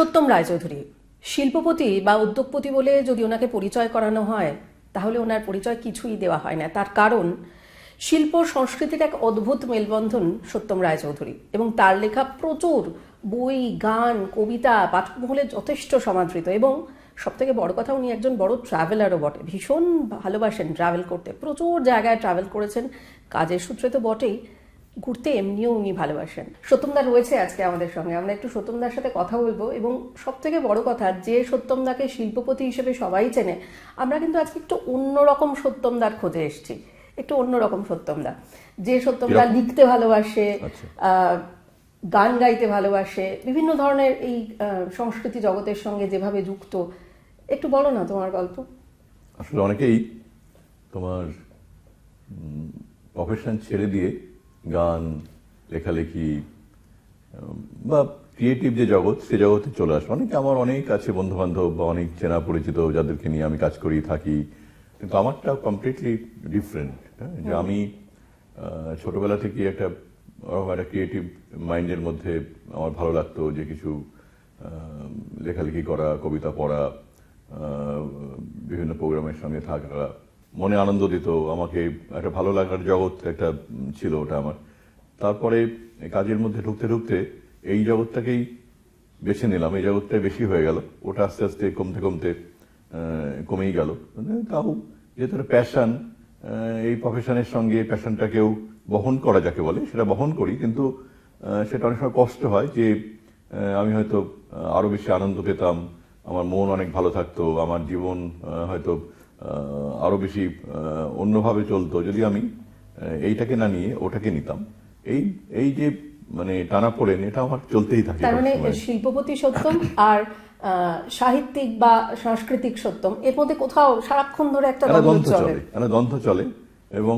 সত্যম রায়চৌধুরী শিল্পপতি বা উদ্যোগপতি বলে যদি ওনাকে পরিচয় করানো হয় তাহলে ওনার পরিচয় কিছুই দেওয়া হয় না তার কারণ শিল্প সংস্কৃতির এক অদ্ভুত মেলবন্ধন সত্যম রায়চৌধুরী এবং তার লেখা প্রচুর বই গান কবিতা পাঠকমহলে যথেষ্ট সমাদৃত এবং সব থেকে বড় কথা উনি একজন বড় ট্রাভেলারও বটে ভীষণ ভালোবাসেন ট্রাভেল করতে প্রচুর জায়গায় ট্রাভেল করেছেন কাজের সূত্রে তো বটেই ঘুরতে এমনিও উনি ভালোবাসেন সত্যমদা রয়েছে আজকে আমাদের সঙ্গে আমরা একটু সত্যমদার সাথে কথা বলবো এবং সব থেকে বড় কথা যে সত্যমদাকে শিল্পপতি হিসেবে সবাই চেনে আমরা কিন্তু আজকে একটু অন্যরকম সত্যমদার খোঁজে এসেছি একটু অন্যরকম সত্যমদা যে সত্যমদা লিখতে ভালোবাসে আচ্ছা। গান গাইতে ভালোবাসে বিভিন্ন ধরনের এই সংস্কৃতি জগতের সঙ্গে যেভাবে যুক্ত একটু বলো না তোমার গল্প আসলে অনেকেই তোমার প্রফেশন ছেড়ে দিয়ে গান লেখালেখি বা ক্রিয়েটিভ যে জগৎ সে জগতে চলে আসে অনেকে আমার অনেক আছে বন্ধুবান্ধব বা অনেক চেনা পরিচিত যাদেরকে নিয়ে আমি কাজ করি থাকি কিন্তু আমারটা কমপ্লিটলি ডিফারেন্ট যে আমি ছোটবেলা থেকে একটা একটা ক্রিয়েটিভ মাইন্ডের মধ্যে আমার ভালো লাগতো যে কিছু লেখালেখি করা কবিতা পড়া বিভিন্ন প্রোগ্রামের সঙ্গে থাকা মনে আনন্দ দিত আমাকে একটা ভালো লাগার জগৎ একটা ছিল ওটা আমার তারপরে কাজের মধ্যে ঢুকতে ঢুকতে এই জগৎটাকেই বেছে নিলাম এই জগৎটাই বেশি হয়ে গেল ওটা আস্তে আস্তে কমতে কমতে কমেই গেল তাও যেহেতু প্যাশন এই প্রফেশনের সঙ্গে প্যাশনটাকেও বহন করা যাকে বলে সেটা বহন করি কিন্তু সেটা অনেক সময় কষ্ট হয় যে আমি হয়তো আরও বেশি আনন্দ পেতাম আমার মন অনেক ভালো থাকতো আমার জীবন হয়তো আরো বেশি অন্যভাবে চলতো যদি আমি এইটাকে না নিয়ে ওটাকে নিতাম এই এই যে মানে টানা পড়েন এটা আমার চলতেই থাকে তার মানে শিল্পপতি সত্যম আর সাহিত্যিক বা সাংস্কৃতিক সত্যম এর মধ্যে কোথাও সারাক্ষণ ধরে একটা দ্বন্দ্ব চলে একটা দ্বন্দ্ব চলে এবং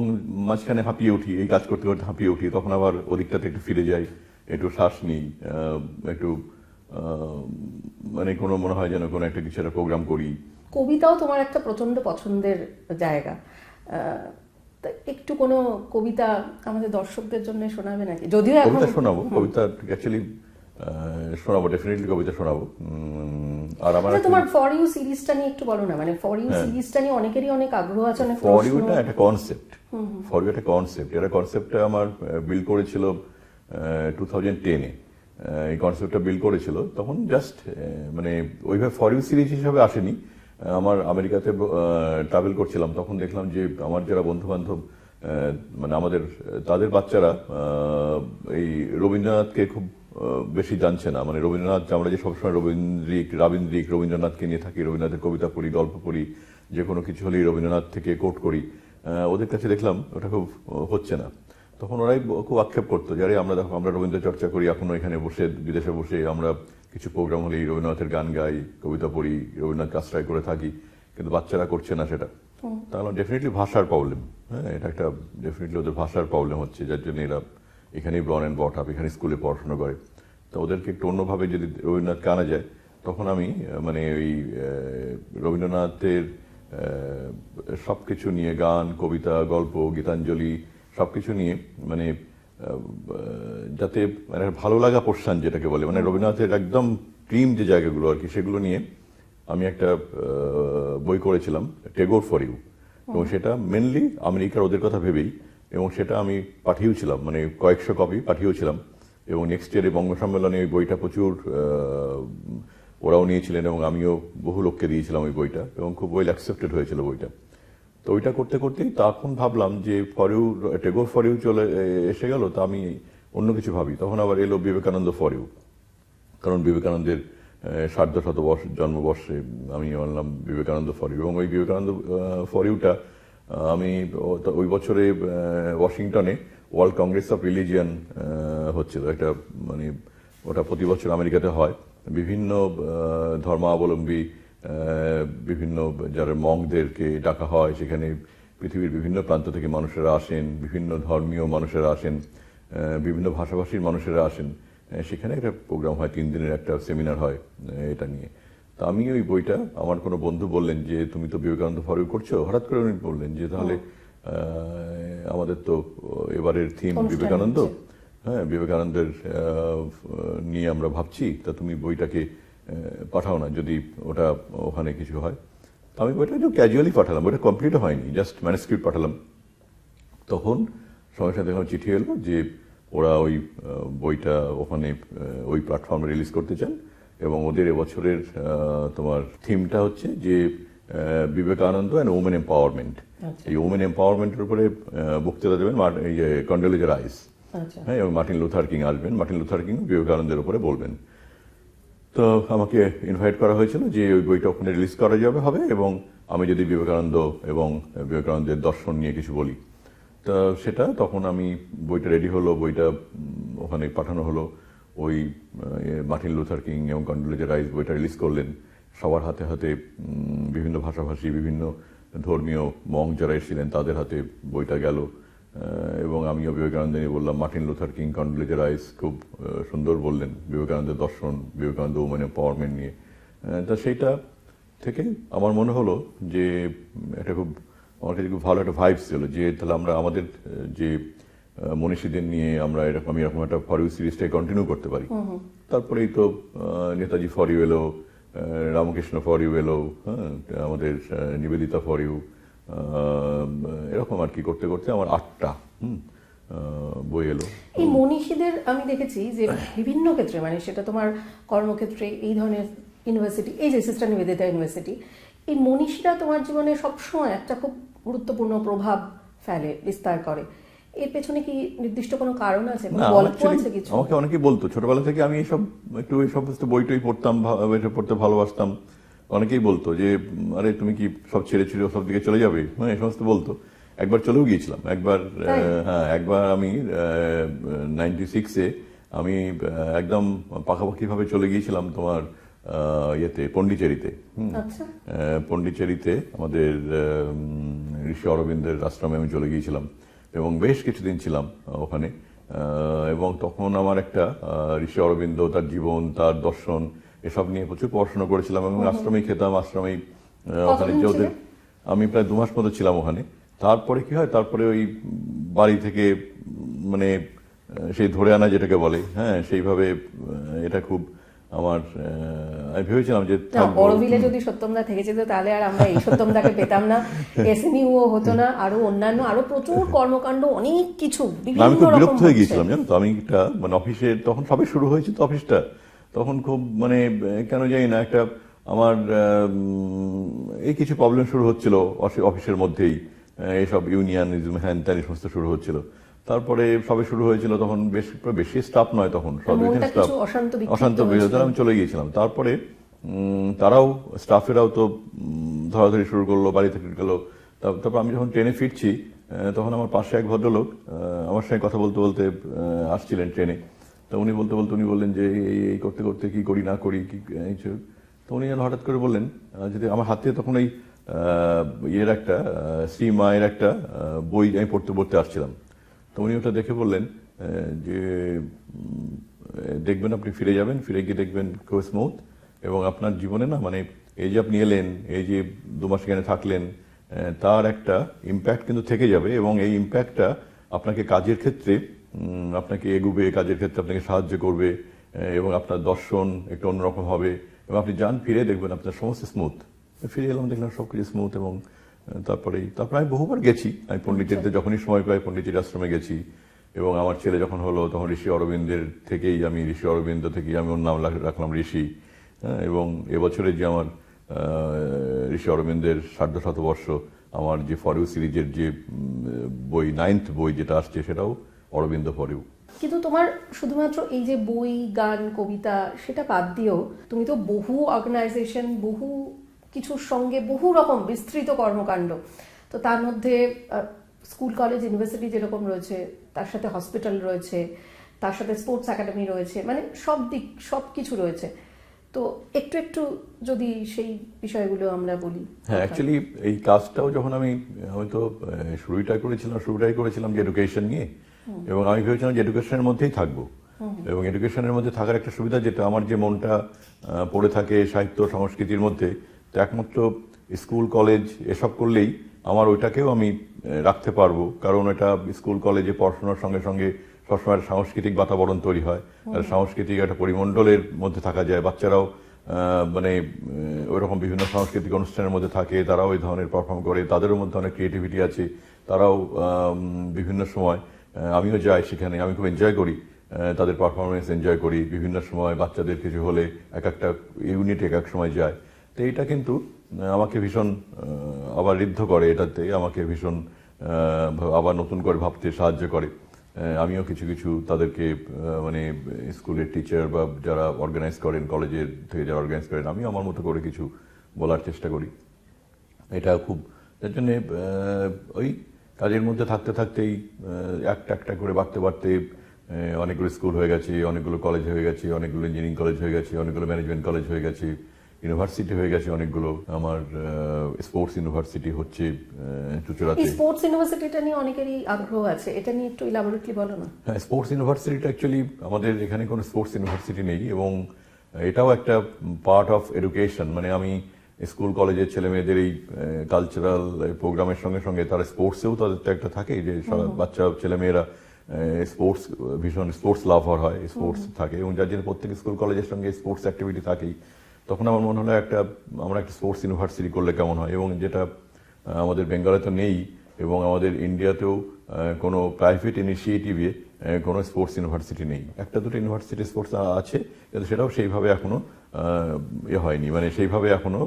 মাঝখানে হাঁপিয়ে উঠি এই কাজ করতে করতে হাঁপিয়ে উঠি তখন আবার ওদিকটাতে একটু ফিরে যাই একটু শ্বাস নিই একটু মানে কোনো মনে হয় যেন কোনো একটা কিছু একটা প্রোগ্রাম করি কবিতাও তোমার একটা প্রচণ্ড পছন্দের জায়গা একটু কোনো কবিতা আমাদের দর্শকদের জন্য শোনাবে নাকি যদিও কবিতা শোনাবো কবিতা অ্যাকচুয়ালি শোনাবো ডেফিনেটলি কবিতা শোনাবো আর আমার আচ্ছা, তোমার ফর ইউ সিরিজটা নিয়ে একটু বলো না মানে ফর ইউ সিরিজটা নিয়ে অনেকেরই অনেক আগ্রহ আছে অনেক ফর ইউটা একটা কনসেপ্ট ফর ইউ একটা কনসেপ্ট এটা কনসেপ্টটা আমার বিল্ড করেছিল টু থাউজেন্ড টেনে এই কনসেপ্টটা বিল্ড করেছিল তখন জাস্ট মানে ওইভাবে ফর ইউ সিরিজ হিসাবে আসেনি আমার আমেরিকাতে ট্রাভেল করছিলাম তখন দেখলাম যে আমার যারা বন্ধু বান্ধব মানে আমাদের তাদের বাচ্চারা এই রবীন্দ্রনাথকে খুব বেশি জানছে না মানে রবীন্দ্রনাথ আমরা যে সবসময় রবীন্দ্রিক রাবীন্দ্রিক রবীন্দ্রনাথকে নিয়ে থাকি রবীন্দ্রনাথের কবিতা পড়ি গল্প পড়ি যে কোনো কিছু হলেই রবীন্দ্রনাথ থেকে কোট করি ওদের কাছে দেখলাম ওটা খুব হচ্ছে না তখন ওরাই খুব আক্ষেপ করতো যারে আমরা দেখো আমরা রবীন্দ্র চর্চা করি এখনও এখানে বসে বিদেশে বসে আমরা কিছু প্রোগ্রাম হলে রবীন্দ্রনাথের গান গাই কবিতা পড়ি রবীন্দ্রনাথ কাজটাই করে থাকি কিন্তু বাচ্চারা করছে না সেটা তাহলে ডেফিনেটলি ভাষার প্রবলেম হ্যাঁ এটা একটা ডেফিনেটলি ওদের ভাষার প্রবলেম হচ্ছে যার জন্য এরা এখানেই ব্রন অ্যান্ড বট আপ এখানে স্কুলে পড়াশোনা করে তো ওদেরকে একটু অন্যভাবে যদি রবীন্দ্রনাথ কানা যায় তখন আমি মানে ওই রবীন্দ্রনাথের সব কিছু নিয়ে গান কবিতা গল্প গীতাঞ্জলি সব কিছু নিয়ে মানে যাতে মানে ভালো লাগা পোর্শান যেটাকে বলে মানে রবীন্দ্রনাথের একদম ক্রিম যে জায়গাগুলো আর কি সেগুলো নিয়ে আমি একটা বই করেছিলাম টেগোর ফর ইউ এবং সেটা মেনলি আমেরিকার ওদের কথা ভেবেই এবং সেটা আমি পাঠিয়েওছিলাম মানে কয়েকশো কপি পাঠিয়েওছিলাম এবং নেক্সট ইয়ারে বঙ্গ সম্মেলনে ওই বইটা প্রচুর ওরাও নিয়েছিলেন এবং আমিও বহু লোককে দিয়েছিলাম ওই বইটা এবং খুব ওয়েল অ্যাকসেপ্টেড হয়েছিল বইটা তো ওইটা করতে করতেই তখন ভাবলাম যে ফরেউ টেগোর ফরেউ চলে এসে গেল তো আমি অন্য কিছু ভাবি তখন আবার এলো বিবেকানন্দ ফরেউ কারণ বিবেকানন্দের সার্ধ শতবর্ষ জন্মবর্ষে আমি আনলাম বিবেকানন্দ ফরিউ এবং ওই বিবেকানন্দ ফরিউটা আমি ওই বছরে ওয়াশিংটনে ওয়ার্ল্ড কংগ্রেস অফ রিলিজিয়ান হচ্ছিল একটা মানে ওটা প্রতি বছর আমেরিকাতে হয় বিভিন্ন ধর্মাবলম্বী বিভিন্ন যারা মংদেরকে ডাকা হয় সেখানে পৃথিবীর বিভিন্ন প্রান্ত থেকে মানুষেরা আসেন বিভিন্ন ধর্মীয় মানুষেরা আসেন বিভিন্ন ভাষাভাষীর মানুষেরা আসেন সেখানে একটা প্রোগ্রাম হয় তিন দিনের একটা সেমিনার হয় এটা নিয়ে তা আমি ওই বইটা আমার কোনো বন্ধু বললেন যে তুমি তো বিবেকানন্দ ফারুক করছো হঠাৎ করে উনি বললেন যে তাহলে আমাদের তো এবারের থিম বিবেকানন্দ হ্যাঁ বিবেকানন্দের নিয়ে আমরা ভাবছি তা তুমি বইটাকে পাঠাও না যদি ওটা ওখানে কিছু হয় আমি ওটা একটু ক্যাজুয়ালি পাঠালাম ওটা কমপ্লিট হয়নি জাস্ট ম্যানুস্ক্রিপ্ট পাঠালাম তখন সঙ্গে সাথে আমার চিঠি এলো যে ওরা ওই বইটা ওখানে ওই প্ল্যাটফর্মে রিলিজ করতে চান এবং ওদের এবছরের তোমার থিমটা হচ্ছে যে বিবেকানন্দ অ্যান্ড ওমেন এম্পাওয়ারমেন্ট এই ওমেন এম্পাওয়ারমেন্টের উপরে বক্তৃতা দেবেন কন্ডোলেজা রাইস আচ্ছা। হ্যাঁ এবং মার্টিন লুথার কিং আসবেন মার্টিন লুথার কিং বিবেকানন্দের উপরে বলবেন তো আমাকে ইনভাইট করা হয়েছিল যে ওই বইটা ওখানে রিলিজ করা যাবে হবে এবং আমি যদি বিবেকানন্দ এবং বিবেকানন্দের দর্শন নিয়ে কিছু বলি তা সেটা তখন আমি বইটা রেডি হলো বইটা ওখানে পাঠানো হলো ওই মার্টিন লুথার কিং এবং কন্ডুলেজা রাইস বইটা রিলিজ করলেন সবার হাতে হাতে বিভিন্ন ভাষাভাষী বিভিন্ন ধর্মীয় মং যারা এসেছিলেন তাদের হাতে বইটা গেল এবং আমিও বিবেকানন্দ নিয়ে বললাম Martin Luther King Condoleezza Rice খুব সুন্দর বললেন বিবেকানন্দের দর্শন বিবেকানন্দ ওমেন এম্পাওয়ারমেন্ট নিয়ে তা সেইটা থেকে আমার মনে হলো যে এটা খুব আমার কাছে খুব ভালো একটা ভাইভস ছিল যে তাহলে আমরা আমাদের যে মনীষীদের নিয়ে আমরা এরকম আমি এরকম একটা ফরিউ সিরিজটাই কন্টিনিউ করতে পারি তারপরেই তো নেতাজি ফরিউ এলো রামকৃষ্ণ ফরিউ এলো হ্যাঁ আমাদের নিবেদিতা ফরিউ এরকম আর কি করতে করতে আমার আটটা বই এলো এই মনীষীদের আমি দেখেছি যে বিভিন্ন ক্ষেত্রে মানে সেটা তোমার কর্মক্ষেত্রে এই ধরনের ইউনিভার্সিটি এই যে সিস্টার নিবেদিতা ইউনিভার্সিটি এই মনীষীরা তোমার জীবনে সবসময় একটা খুব গুরুত্বপূর্ণ প্রভাব ফেলে বিস্তার করে এর পেছনে কি নির্দিষ্ট কোনো কারণ আছে আমাকে অনেকেই বলতো ছোটবেলা থেকে আমি এইসব একটু এই সমস্ত বই টই পড়তাম পড়তে ভালোবাসতাম অনেকেই বলতো যে আরে তুমি কি সব ছেড়ে ছেড়ে সব দিকে চলে যাবে হ্যাঁ এই সমস্ত বলতো একবার চলেও গিয়েছিলাম একবার হ্যাঁ একবার আমি নাইনটি সিক্সে আমি একদম পাখাপাখিভাবে চলে গিয়েছিলাম তোমার ইয়েতে পন্ডিচেরিতে আচ্ছা। পন্ডিচেরিতে আমাদের ঋষি অরবিন্দের আশ্রমে আমি চলে গিয়েছিলাম এবং বেশ কিছুদিন ছিলাম ওখানে এবং তখন আমার একটা ঋষি অরবিন্দ তার জীবন তার দর্শন এসব নিয়ে প্রচুর পড়াশোনা করেছিলাম এবং আশ্রমেই খেতাম আশ্রমেই ওখানে যে আমি প্রায় দু মাস মতো ছিলাম ওখানে তারপরে কি হয় তারপরে ওই বাড়ি থেকে মানে সেই ধরে আনা যেটাকে বলে হ্যাঁ সেইভাবে এটা খুব আমার আমি ভেবেছিলাম যে অরভিলে যদি সত্যমদা থেকে যেত তাহলে আর আমরা এই সত্যমদাকে পেতাম না এসএমইউও হতো না আরো অন্যান্য আরো প্রচুর কর্মকাণ্ড অনেক কিছু আমি তো বিরক্ত হয়ে গিয়েছিলাম জানো তো আমি একটা মানে অফিসে তখন সবে শুরু হয়েছে তো অফিসটা তখন খুব মানে কেন জানি না একটা আমার এই কিছু প্রবলেম শুরু হচ্ছিল অফিসের মধ্যেই এইসব ইউনিয়নিজম হ্যান ত্যান এই সমস্ত শুরু হচ্ছিল তারপরে সবে শুরু হয়েছিল তখন বেশ বেশি স্টাফ নয় তখন স্টাফ অশান্ত আমি চলে গিয়েছিলাম তারপরে তারাও স্টাফেরাও তো ধরাধরি শুরু করলো বাড়ি থেকে গেলো তারপর আমি যখন ট্রেনে ফিরছি তখন আমার পাশে এক ভদ্রলোক আমার সঙ্গে কথা বলতে বলতে আসছিলেন ট্রেনে তা উনি বলতে বলতে উনি বললেন যে এই এই করতে করতে কি করি না করি কি তো উনি যেন হঠাৎ করে বললেন যদি আমার হাতে তখন এই ইয়ের একটা শ্রী মায়ের একটা বই আমি পড়তে পড়তে আসছিলাম তো উনি ওটা দেখে বললেন যে দেখবেন আপনি ফিরে যাবেন ফিরে গিয়ে দেখবেন কেউ স্মুথ এবং আপনার জীবনে না মানে এই যে আপনি এলেন এই যে দু মাস এখানে থাকলেন তার একটা ইম্প্যাক্ট কিন্তু থেকে যাবে এবং এই ইম্প্যাক্টটা আপনাকে কাজের ক্ষেত্রে আপনাকে এগুবে কাজের ক্ষেত্রে আপনাকে সাহায্য করবে এবং আপনার দর্শন একটু অন্যরকম হবে এবং আপনি যান ফিরে দেখবেন আপনার সমস্ত স্মুথ ফিরে এলাম দেখলাম সব কিছু স্মুথ এবং তারপরেই তারপরে আমি বহুবার গেছি আমি পন্ডিচেরিতে যখনই সময় পাই পন্ডিচেরি আশ্রমে গেছি এবং আমার ছেলে যখন হলো তখন ঋষি অরবিন্দের থেকেই আমি ঋষি অরবিন্দ থেকেই আমি ওর নাম রাখলাম ঋষি হ্যাঁ, এবং এবছরে যে আমার ঋষি অরবিন্দের সার্ধ শতবর্ষ আমার যে ফরিউ সিরিজের যে বই নাইন্থ বই যেটা আসছে সেটাও অরবিন্দ পরেও কিন্তু তোমার শুধুমাত্র এই যে বই গান কবিতা সেটা বাদ দিয়েও তুমি তো বহু অর্গানাইজেশন বহু কিছুর সঙ্গে বহু রকম বিস্তৃত কর্মকাণ্ড তো তার মধ্যে স্কুল কলেজ ইউনিভার্সিটি যেরকম রয়েছে তার সাথে হসপিটাল রয়েছে তার সাথে স্পোর্টস একাডেমি রয়েছে মানে সব দিক সব কিছু রয়েছে তো একটু একটু যদি সেই বিষয়গুলো আমরা বলি হ্যাঁ অ্যাকচুয়ালি আচ্ছা। এই কাজটাও যখন আমি হয়তো শুরুটাই করেছিলাম শুরুটাই করেছিলাম যে এডুকেশন নিয়ে এবং আমি ভেবেছিলাম যে এডুকেশনের মধ্যেই থাকবো এবং এডুকেশনের মধ্যে থাকার একটা সুবিধা যেটা আমার যে মনটা পড়ে থাকে সাহিত্য সংস্কৃতির মধ্যে তো একমাত্র স্কুল কলেজ এসব করলেই আমার ওইটাকেও আমি রাখতে পারবো কারণ এটা স্কুল কলেজে পড়াশোনার সঙ্গে সঙ্গে সবসময় সাংস্কৃতিক বাতাবরণ তৈরি হয় আর সাংস্কৃতিক একটা পরিমণ্ডলের মধ্যে থাকা যায় বাচ্চারাও মানে ওইরকম বিভিন্ন সাংস্কৃতিক অনুষ্ঠানের মধ্যে থাকে তারাও এই ধরনের পারফর্ম করে তাদেরও মধ্যে অনেক ক্রিয়েটিভিটি আছে তারাও বিভিন্ন সময় আমিও যাই সেখানে আমি খুব এনজয় করি তাদের পারফরমেন্স এনজয় করি বিভিন্ন সময় বাচ্চাদের কিছু হলে এক একটা ইউনিট এক এক সময় যায় তো এইটা কিন্তু আমাকে ভীষণ আবার ঋদ্ধ করে এটাতে আমাকে ভীষণ আবার নতুন করে ভাবতে সাহায্য করে আমিও কিছু কিছু তাদেরকে মানে স্কুলের টিচার বা যারা অর্গানাইজ করেন কলেজের থেকে যারা অর্গানাইজ করেন আমিও আমার মতো করে কিছু বলার চেষ্টা করি এটা খুব তার জন্যে ওই কাজের মধ্যে থাকতে থাকতেই একটা একটা করে বাড়তে বাড়তে অনেকগুলো স্কুল হয়ে গেছে অনেকগুলো কলেজ হয়ে গেছে অনেকগুলো ইঞ্জিনিয়ারিং কলেজ হয়ে গেছে অনেকগুলো ম্যানেজমেন্ট কলেজ হয়ে গেছে ইউনিভার্সিটি হয়ে গেছে অনেকগুলো আমার স্পোর্টস ইউনিভার্সিটি হচ্ছে চুচুড়াতে স্পোর্টস ইউনিভার্সিটিটা নিয়ে অনেকেরই আগ্রহ আছে এটা নিয়ে একটু ইলাবোরেটলি বলো না হ্যাঁ স্পোর্টস ইউনিভার্সিটিটা অ্যাকচুয়ালি আমাদের এখানে কোনো স্পোর্টস ইউনিভার্সিটি নেই এবং এটাও একটা পার্ট অফ এডুকেশন মানে আমি স্কুল কলেজের ছেলে মেয়েদের এই কালচারাল প্রোগ্রামের সঙ্গে সঙ্গে তারা স্পোর্টসেও তাদের তো একটা থাকে যে বাচ্চা ছেলে মেয়েরা স্পোর্টস ভীষণ স্পোর্টস লাভার হয় স্পোর্টস থাকে এবং যার জন্য প্রত্যেক স্কুল কলেজের সঙ্গে স্পোর্টস অ্যাক্টিভিটি থাকেই তখন আমার মনে হলো একটা আমরা একটা স্পোর্টস ইউনিভার্সিটি করলে কেমন হয় এবং যেটা আমাদের বেঙ্গলে তো নেই এবং আমাদের ইন্ডিয়াতেও কোনো প্রাইভেট ইনিশিয়েটিভে কোনো স্পোর্টস ইউনিভার্সিটি নেই একটা দুটো ইউনিভার্সিটি স্পোর্টস আছে কিন্তু সেটাও সেইভাবে এখনও এ হয়নি মানে সেইভাবে এখনো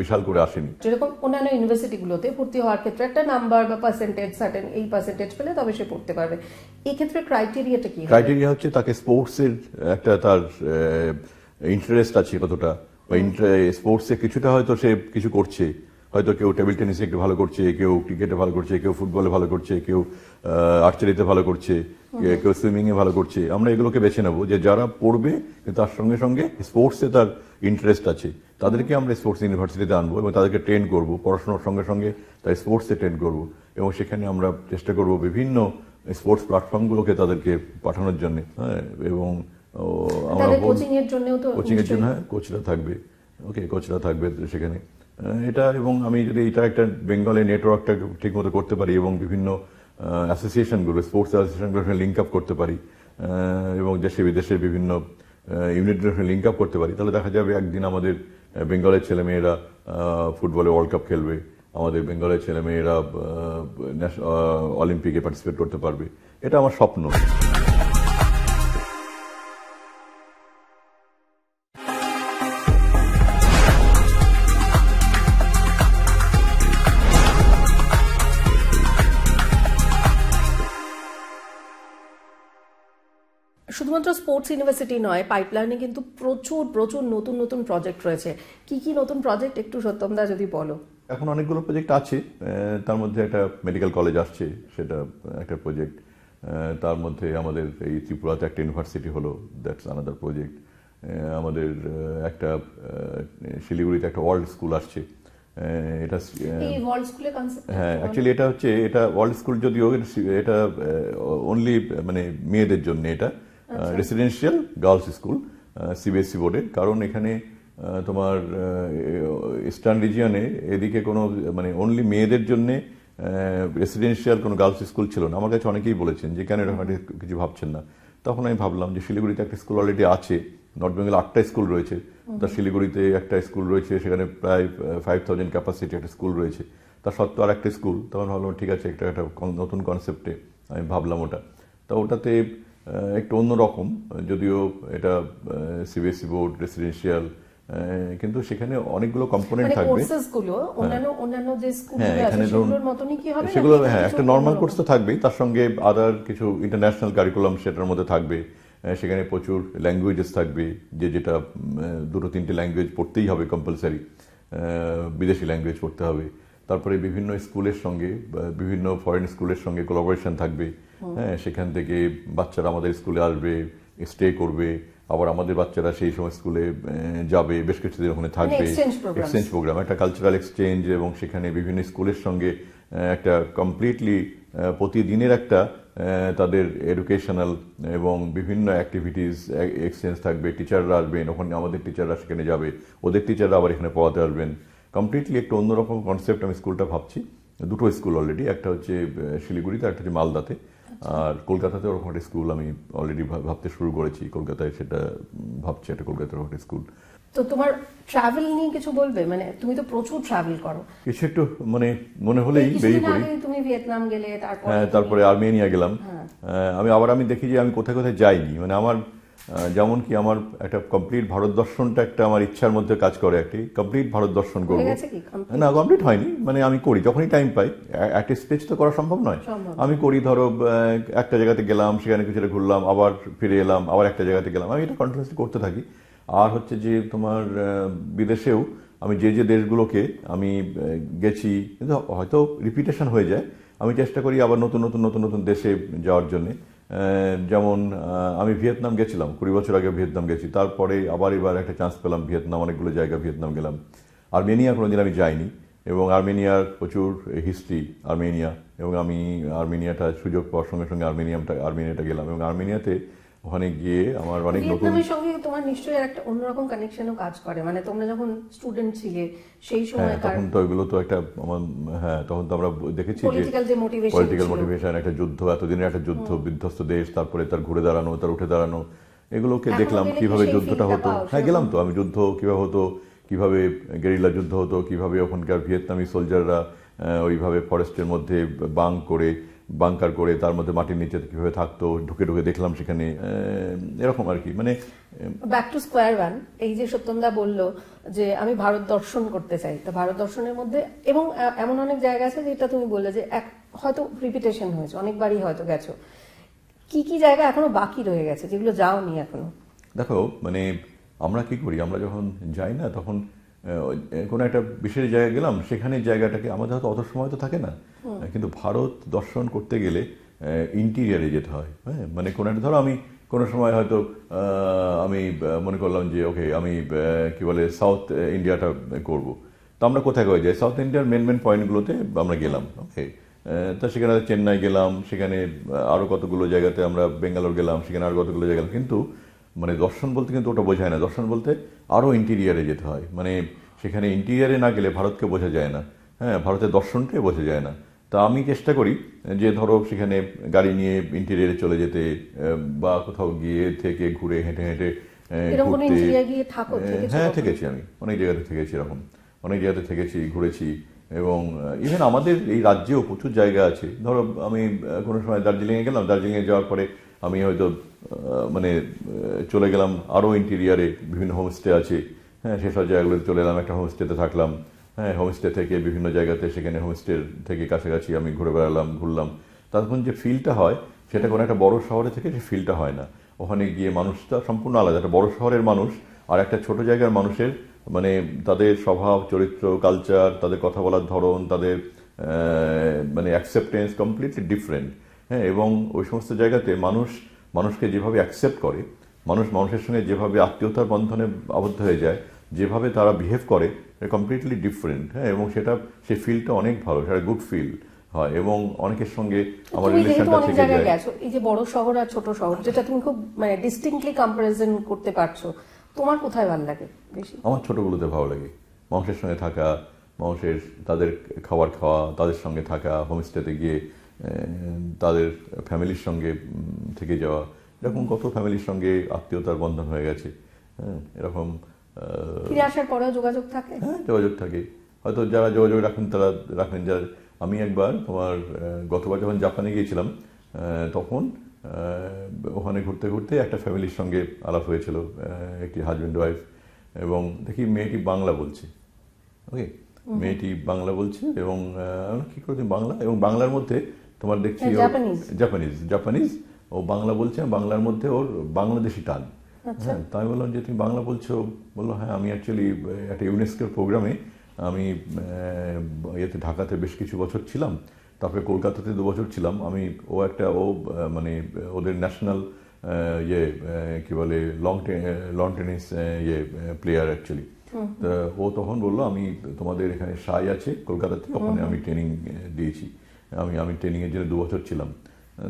বিশাল করে আসেনি যেরকম অন্যান্য ইউনিভার্সিটিগুলোতে ভর্তি হওয়ার ক্ষেত্রে একটা নাম্বার বা পার্সেন্টেজ সার্টেন এই পার্সেন্টেজ পেলে তবে সে পড়তে পারবে এই ক্ষেত্রে ক্রাইটেরিয়াটা কি ক্রাইটেরিয়া হচ্ছে তাকে স্পোর্টসের একটা তার ইন্টারেস্ট আছে কতটা বা স্পোর্টসে কিছুটা হয়তো সে কিছু করছে হয়তো কেউ টেবিল টেনিসে একটু ভালো করছে কেউ ক্রিকেটে ভালো করছে কেউ ফুটবলে ভালো করছে কেউ আর্চারিতে ভালো করছে কেউ সুইমিংয়ে ভালো করছে আমরা এগুলোকে বেছে নেবো যে যারা পড়বে তার সঙ্গে সঙ্গে স্পোর্টসে তার ইন্টারেস্ট আছে তাদেরকে আমরা স্পোর্টস ইউনিভার্সিটিতে আনবো এবং তাদেরকে ট্রেন করবো পড়াশোনার সঙ্গে সঙ্গে তাই স্পোর্টসে ট্রেন করবো এবং সেখানে আমরা চেষ্টা করব বিভিন্ন স্পোর্টস প্ল্যাটফর্মগুলোকে তাদেরকে পাঠানোর হ্যাঁ, জন্য হ্যাঁ এবং আমরা কোচিং এর জন্য হ্যাঁ কোচরা থাকবে ওকে কোচরা থাকবে সেখানে এটা এবং আমি যদি এটা একটা বেঙ্গলে নেটওয়ার্কটা ঠিকমতো করতে পারি এবং বিভিন্ন অ্যাসোসিয়েশনগুলো স্পোর্টস অ্যাসোসিয়েশনগুলোর সঙ্গে লিঙ্ক আপ করতে পারি এবং দেশে বিদেশের বিভিন্ন ইউনিটের সঙ্গে লিঙ্ক আপ করতে পারি তাহলে দেখা যাবে একদিন আমাদের বেঙ্গলের ছেলেমেয়েরা ফুটবলে ওয়ার্ল্ড কাপ খেলবে আমাদের বেঙ্গলের ছেলেমেয়েরা অলিম্পিকে পার্টিসিপেট করতে পারবে এটা আমার স্বপ্ন শুধুমাত্র স্পোর্টস ইউনিভার্সিটি নয় পাইপলাইনে কিন্তু প্রচুর প্রচুর নতুন নতুন প্রজেক্ট রয়েছে কি কি নতুন প্রজেক্ট একটু সত্যমদা যদি বলো এখন অনেকগুলো প্রজেক্ট আছে তার মধ্যে একটা মেডিকেল কলেজ আসছে সেটা একটা প্রজেক্ট তার মধ্যে আমাদের এই ত্রিপুরাতে একটা ইউনিভার্সিটি হলো দ্যাটস আনাদার প্রজেক্ট আমাদের একটা শিলিগুড়িতে একটা ওয়ার্ল্ড স্কুল আসছে এটা হ্যাঁ অ্যাকচুয়ালি এটা হচ্ছে এটা ওয়ার্ল্ড স্কুল যদিও এটা অনলি মানে মেয়েদের জন্য এটা রেসিডেন্সিয়াল গার্লস স্কুল সিবিএসসি বোর্ডের কারণ এখানে তোমার ইস্টার্ন রিজিয়নে এদিকে কোনো মানে অনলি মেয়েদের জন্যে রেসিডেন্সিয়াল কোনো গার্লস স্কুল ছিল না আমার কাছে অনেকেই বলেছেন যে কেন এরকম কিছু ভাবছেন না তখন আমি ভাবলাম যে শিলিগুড়িতে একটা স্কুল অলরেডি আছে নর্থ বেঙ্গলে আটটা স্কুল রয়েছে তার শিলিগুড়িতে একটা স্কুল রয়েছে সেখানে প্রায় ফাইভ থাউজেন্ড ক্যাপাসিটি একটা স্কুল রয়েছে তার সত্ত্বেও আর একটা স্কুল তখন ভাবলাম ঠিক আছে একটা একটা নতুন কনসেপ্টে আমি ভাবলাম ওটা তা ওটাতে একটু অন্যরকম যদিও এটা সিবিএসই বোর্ড রেসিডেন্সিয়াল কিন্তু সেখানে অনেকগুলো কম্পোনেন্ট থাকবে হ্যাঁ। হ্যাঁ, সেগুলো হ্যাঁ একটা নর্মাল কোর্স তো থাকবেই তার সঙ্গে আদার কিছু ইন্টারন্যাশনাল কারিকুলাম সেটার মধ্যে থাকবে সেখানে প্রচুর ল্যাঙ্গুয়েজেস থাকবে যে যেটা দুটো তিনটে ল্যাঙ্গুয়েজ পড়তেই হবে কম্পালসারি বিদেশি ল্যাঙ্গুয়েজ পড়তে হবে তারপরে বিভিন্ন স্কুলের সঙ্গে বিভিন্ন ফরেন স্কুলের সঙ্গে কোলাবোরেশন থাকবে হ্যাঁ সেখান থেকে বাচ্চারা আমাদের স্কুলে আসবে স্টে করবে আবার আমাদের বাচ্চারা সেই সময় স্কুলে যাবে বেশ কিছুদিন ওখানে মানে থাকবে এক্সচেঞ্জ প্রোগ্রাম একটা কালচারাল এক্সচেঞ্জ এবং সেখানে বিভিন্ন স্কুলের সঙ্গে একটা কমপ্লিটলি প্রতিদিনের একটা তাদের এডুকেশনাল এবং বিভিন্ন অ্যাক্টিভিটিস এক্সচেঞ্জ থাকবে টিচাররা আসবেন ওখানে আমাদের টিচাররা সেখানে যাবে ওদের টিচাররা আবার এখানে পড়াতে আসবেন কমপ্লিটলি একটা অন্যরকম কনসেপ্ট আমি স্কুলটা ভাবছি দুটো স্কুল অলরেডি একটা হচ্ছে শিলিগুড়িতে একটা হচ্ছে মালদাতে আর কলকাতাতে ওরকম একটা স্কুল আমি অলরেডি ভাবতে শুরু করেছি কলকাতায় সেটা ভাবছি একটা কলকাতার একটা স্কুল তো তোমার ট্রাভেল নিয়ে কিছু বলবে মানে তুমি তো প্রচুর ট্রাভেল করো কিছু একটু মানে মনে হলেই মানে বেরিয়ে পড়ি তুমি ভিয়েতনাম গেলে তারপর হ্যাঁ তারপরে আর্মেনিয়া গেলাম হ্যাঁ। হ্যাঁ, আমি আবার আমি দেখি যে আমি কোথায় কোথায় যাইনি মানে আমার যেমন কি আমার একটা কমপ্লিট ভারত দর্শনটা একটা আমার ইচ্ছার মধ্যে কাজ করে একটি কমপ্লিট ভারত দর্শন করব না কমপ্লিট হয়নি মানে আমি করি যখনই টাইম পাই একটা স্টেজ তো করা সম্ভব নয় আমি করি ধরো একটা জায়গাতে গেলাম সেখানে কিছুটা ঘুরলাম আবার ফিরে এলাম আবার একটা জায়গাতে গেলাম আমি এটা কন্টিনিউসলি করতে থাকি আর হচ্ছে যে তোমার বিদেশেও আমি যে যে দেশগুলোকে আমি গেছি কিন্তু হয়তো রিপিটেশন হয়ে যায় আমি চেষ্টা করি আবার নতুন নতুন নতুন নতুন দেশে যাওয়ার জন্যে যেমন আমি ভিয়েতনাম গেছিলাম কুড়ি বছর আগে ভিয়েতনাম গেছি তারপরে আবার এবার একটা চান্স পেলাম ভিয়েতনাম অনেকগুলো জায়গা ভিয়েতনাম গেলাম আর্মেনিয়া কোনোদিন আমি যাইনি এবং আর্মেনিয়ার প্রচুর হিস্ট্রি আর্মেনিয়া এবং আমি আর্মেনিয়াটা সুযোগ পাওয়ার সঙ্গে সঙ্গে আর্মেনিয়ামটা আর্মেনিয়াটা গেলাম এবং আর্মেনিয়াতে ওখানে গিয়ে আমার অনেক নতুন সঙ্গে তোমার নিশ্চয়ই একটা অন্যরকম কানেকশনও কাজ করে মানে তোমরা যখন স্টুডেন্ট ছিলে সেই হ্যাঁ, সময় তখন তো এগুলো তো একটা আমার হ্যাঁ তখন তো আমরা দেখেছি যে পলিটিক্যাল মোটিভেশন একটা যুদ্ধ এতদিনের একটা যুদ্ধ বিধ্বস্ত দেশ তারপরে তার ঘুরে দাঁড়ানো তার উঠে দাঁড়ানো এগুলোকে দেখলাম কিভাবে যুদ্ধটা হতো হ্যাঁ গেলাম তো আমি যুদ্ধ কিভাবে হতো কিভাবে গেরিলা যুদ্ধ হতো কিভাবে ওখানকার ভিয়েতনামি সোলজাররা ওইভাবে ফরেস্টের মধ্যে বাং করে বাংকার করে তার মধ্যে মাটির নিচে কীভাবে থাকতো ঢুকে ঢুকে দেখলাম সেখানে এরকম আর কি মানে ব্যাক টু স্কোয়ার ওয়ান এই যে সত্যমদা বলল যে আমি ভারত দর্শন করতে চাই তো ভারত দর্শনের মধ্যে এবং এমন অনেক জায়গা আছে যেটা তুমি বললে যে এক হয়তো রিপিটেশন হয়েছে অনেকবারই হয়তো গেছো কি কি জায়গা এখনো বাকি রয়ে গেছে যেগুলো যাওনি এখনো দেখো মানে আমরা কি করি আমরা যখন যাই না তখন কোনো একটা বিশেষ জায়গায় গেলাম সেখানে জায়গাটাকে আমাদের হয়তো অত সময় তো থাকে না কিন্তু ভারত দর্শন করতে গেলে ইন্টিরিয়ারে যেতে হয় হ্যাঁ মানে কোনো একটা ধরো আমি কোনো সময় হয়তো আমি মনে করলাম যে ওকে আমি কি বলে সাউথ ইন্ডিয়াটা করব তো আমরা কোথায় কোথায় যাই সাউথ ইন্ডিয়ার মেন মেন পয়েন্টগুলোতে আমরা গেলাম ওকে তা সেখানে চেন্নাই গেলাম সেখানে আরও কতগুলো জায়গাতে আমরা বেঙ্গালোর গেলাম সেখানে আরও কতগুলো জায়গা কিন্তু মানে দর্শন বলতে কিন্তু ওটা বোঝায় না দর্শন বলতে আরও ইন্টিরিয়ারে যেতে হয় মানে সেখানে ইন্টিরিয়ারে না গেলে ভারতকে বোঝা যায় না হ্যাঁ ভারতের দর্শনটাই বোঝা যায় না তা আমি চেষ্টা করি যে ধরো সেখানে গাড়ি নিয়ে ইন্টেরিয়ারে চলে যেতে বা কোথাও গিয়ে থেকে ঘুরে হেঁটে হেঁটে ঘুরতে হ্যাঁ থেকেছি আমি অনেক জায়গাতে থেকেছি এরকম অনেক জায়গাতে থেকেছি ঘুরেছি এবং ইভেন আমাদের এই রাজ্যেও প্রচুর জায়গা আছে ধরো আমি কোনো সময় দার্জিলিংয়ে গেলাম দার্জিলিংয়ে যাওয়ার পরে আমি হয়তো মানে চলে গেলাম আরও ইন্টেরিয়ারে বিভিন্ন হোমস্টে আছে হ্যাঁ সেসব জায়গাগুলোতে চলে এলাম একটা হোমস্টেতে থাকলাম হ্যাঁ হোমস্টে থেকে বিভিন্ন জায়গাতে সেখানে হোমস্টে থেকে কাছাকাছি আমি ঘুরে বেড়ালাম ঘুরলাম তখন যে ফিলটা হয় সেটা কোনো একটা বড় শহরে থেকে সে ফিলটা হয় না ওখানে গিয়ে মানুষটা সম্পূর্ণ আলাদা একটা বড় শহরের মানুষ আর একটা ছোট জায়গার মানুষের মানে তাদের স্বভাব চরিত্র কালচার তাদের কথা বলার ধরন তাদের মানে অ্যাকসেপ্টেন্স কমপ্লিটলি ডিফারেন্ট হ্যাঁ এবং ওই সমস্ত জায়গাতে মানুষ মানুষকে যেভাবে অ্যাকসেপ্ট করে মানুষ মানুষের সঙ্গে যেভাবে আত্মীয়তার বন্ধনে আবদ্ধ হয়ে যায় যেভাবে তারা বিহেভ করে এটা কমপ্লিটলি ডিফারেন্ট হ্যাঁ এবং সেটা সে ফিলটা অনেক ভালো সেটা গুড ফিল হয় এবং অনেকের সঙ্গে আমার রিলেশনটা থেকে যায় এই যে বড় শহর আর ছোট শহর যেটা তুমি খুব মানে ডিস্টিংক্টলি কম্পারিজন করতে পারছো তোমার কোথায় ভালো লাগে বেশি আমার ছোটগুলোতে ভালো লাগে মানুষের সঙ্গে থাকা মানুষের তাদের খাবার খাওয়া তাদের সঙ্গে থাকা হোমস্টেতে গিয়ে তাদের ফ্যামিলির সঙ্গে থেকে যাওয়া এরকম কত ফ্যামিলির সঙ্গে আত্মীয়তার বন্ধন হয়ে গেছে হ্যাঁ এরকম ফিরে আসার পরেও যোগাযোগ থাকে হ্যাঁ যোগাযোগ থাকে হয়তো যারা যোগাযোগ রাখেন তারা রাখেন যারা আমি একবার তোমার গতবার যখন জাপানে গিয়েছিলাম তখন ওখানে ঘুরতে ঘুরতে একটা ফ্যামিলির সঙ্গে আলাপ হয়েছিল একটি হাজব্যান্ড ওয়াইফ এবং দেখি মেয়েটি বাংলা বলছে ওকে মেয়েটি বাংলা বলছে এবং কি করে বাংলা এবং বাংলার মধ্যে তোমার দেখছি জাপানিজ হ্যাঁ, জাপানিজ ও বাংলা বলছে বাংলার মধ্যে ওর বাংলাদেশি টান আচ্ছা। হ্যাঁ তাই বললাম যে তুমি বাংলা বলছো বললো হ্যাঁ আমি অ্যাকচুয়ালি একটা ইউনেস্কোর প্রোগ্রামে আমি ইয়েতে ঢাকাতে বেশ কিছু বছর ছিলাম তারপরে কলকাতাতে দু বছর ছিলাম আমি ও একটা ও মানে ওদের ন্যাশনাল ইয়ে কী বলে লং লং টেনিস ইয়ে প্লেয়ার অ্যাকচুয়ালি তা ও তখন বললো আমি তোমাদের এখানে সাই আছে কলকাতাতে ওখানে আমি ট্রেনিং দিয়েছি আমি আমি ট্রেনিংয়ের জন্য দু বছর ছিলাম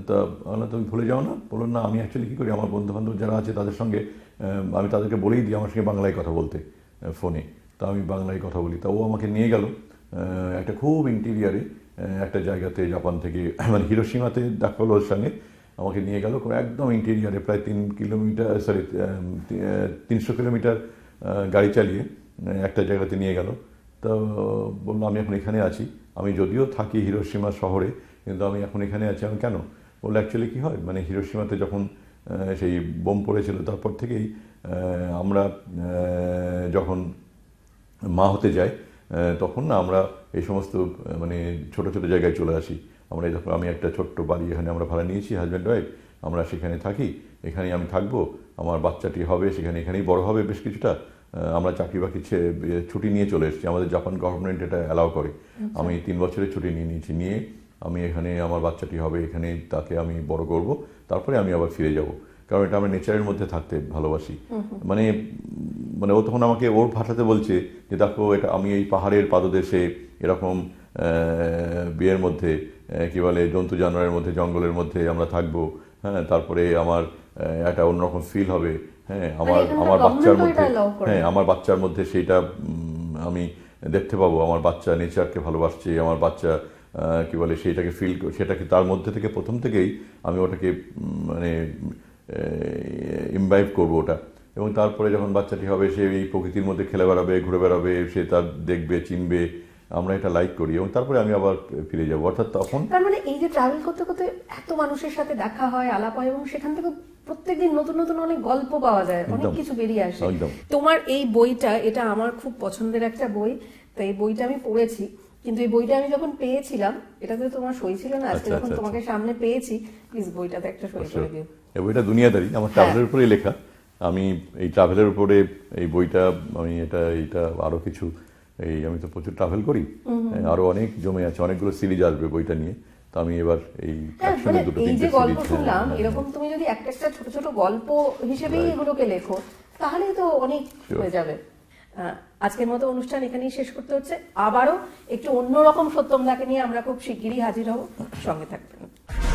তা আমরা তুমি ভুলে যাও না বলো না আমি অ্যাকচুয়ালি কী করি আমার বন্ধুবান্ধব যারা আছে তাদের সঙ্গে আমি তাদেরকে বলেই দিই আমার সঙ্গে বাংলায় কথা বলতে ফোনে তা আমি বাংলায় কথা বলি তা ও আমাকে নিয়ে গেল একটা খুব ইন্টিরিয়ারে একটা জায়গাতে জাপান থেকে মানে হিরোসীমাতে দেখা হলো ওর সঙ্গে আমাকে নিয়ে গেল একদম ইন্টেরিয়ারে প্রায় তিন কিলোমিটার সরি তিনশো কিলোমিটার গাড়ি চালিয়ে একটা জায়গাতে নিয়ে গেল তো বললো আমি এখন এখানে আছি আমি যদিও থাকি হিরোসীমা শহরে কিন্তু আমি এখন এখানে আছি আমি কেন বললো অ্যাকচুয়ালি কী হয় মানে হিরোসীমাতে যখন সেই বোম পড়েছিল তারপর থেকেই আমরা যখন মা হতে যাই তখন না আমরা এই সমস্ত মানে ছোট ছোট জায়গায় চলে আসি আমরা যখন আমি একটা ছোট্ট বাড়ি এখানে আমরা ভাড়া নিয়েছি হাজব্যান্ড ওয়াইফ আমরা সেখানে থাকি এখানেই আমি থাকবো আমার বাচ্চাটি হবে সেখানে এখানেই বড় হবে বেশ কিছুটা আমরা চাকরি বাকরি ছুটি নিয়ে চলে এসেছি আমাদের জাপান গভর্নমেন্ট এটা অ্যালাউ করে আচ্ছা। আমি তিন বছরের ছুটি নিয়ে নিয়েছি নিয়ে আমি এখানে আমার বাচ্চাটি হবে এখানে তাকে আমি বড় করব তারপরে আমি আবার ফিরে যাব কারণ এটা আমরা নেচারের মধ্যে থাকতে ভালোবাসি মানে মানে ও তখন আমাকে ওর ভাষাতে বলছে যে দেখো এটা আমি এই পাহাড়ের পাদদেশে এরকম বিয়ের মধ্যে কী বলে জন্তু জানোয়ারের মধ্যে জঙ্গলের মধ্যে আমরা থাকবো হ্যাঁ তারপরে আমার একটা অন্যরকম ফিল হবে হ্যাঁ মানে আমার আমার বাচ্চার মধ্যে হ্যাঁ আমার বাচ্চার মধ্যে সেইটা আমি দেখতে পাবো আমার বাচ্চা নেচারকে ভালোবাসছে আমার বাচ্চা কি বলে সেইটাকে ফিল সেটাকে তার মধ্যে থেকে প্রথম থেকেই আমি ওটাকে মানে ইমবাইভ করবো ওটা এবং তারপরে যখন বাচ্চাটি হবে সে এই প্রকৃতির মধ্যে খেলে বেড়াবে ঘুরে বেড়াবে সে তার দেখবে চিনবে আমরা এটা লাইক করি এবং তারপরে আমি আবার ফিরে যাবো অর্থাৎ তখন তার মানে এই যে ট্রাভেল করতে করতে এত মানুষের সাথে দেখা হয় আলাপ হয় এবং সেখান থেকে প্রত্যেকদিন নতুন নতুন অনেক গল্প পাওয়া যায় অনেক কিছু বেরিয়ে আসে তোমার এই বইটা এটা আমার খুব পছন্দের একটা বই তো এই বইটা আমি পড়েছি কিন্তু এই বইটা আমি যখন পেয়েছিলাম এটাতে তোমার সই ছিল না আজকে আচ্ছা, যখন আচ্ছা, তোমাকে আচ্ছা। সামনে পেয়েছি প্লিজ বইটাতে একটা সই করে দিও এই বইটা দুনিয়াদারি আমার ট্রাভেলের হ্যাঁ। উপরে লেখা আমি এই ট্রাভেলের উপরে এই বইটা আমি এটা এটা আরো কিছু এই আমি তো প্রচুর ট্রাভেল করি আরো অনেক জমে আছে অনেকগুলো সিরিজ আসবে বইটা নিয়ে আমি এবার এই হ্যাঁ, মানে দুটো তিনটে গল্প শুনলাম এরকম তুমি যদি একটা একটা ছোট ছোট গল্প হিসেবেই এগুলোকে লেখো তাহলে তো অনেক হয়ে যাবে আজকের মতো অনুষ্ঠান এখানেই শেষ করতে হচ্ছে আবারও একটু অন্যরকম সত্যমদাকে নিয়ে আমরা খুব শিগগিরই হাজির হব সঙ্গে থাকবেন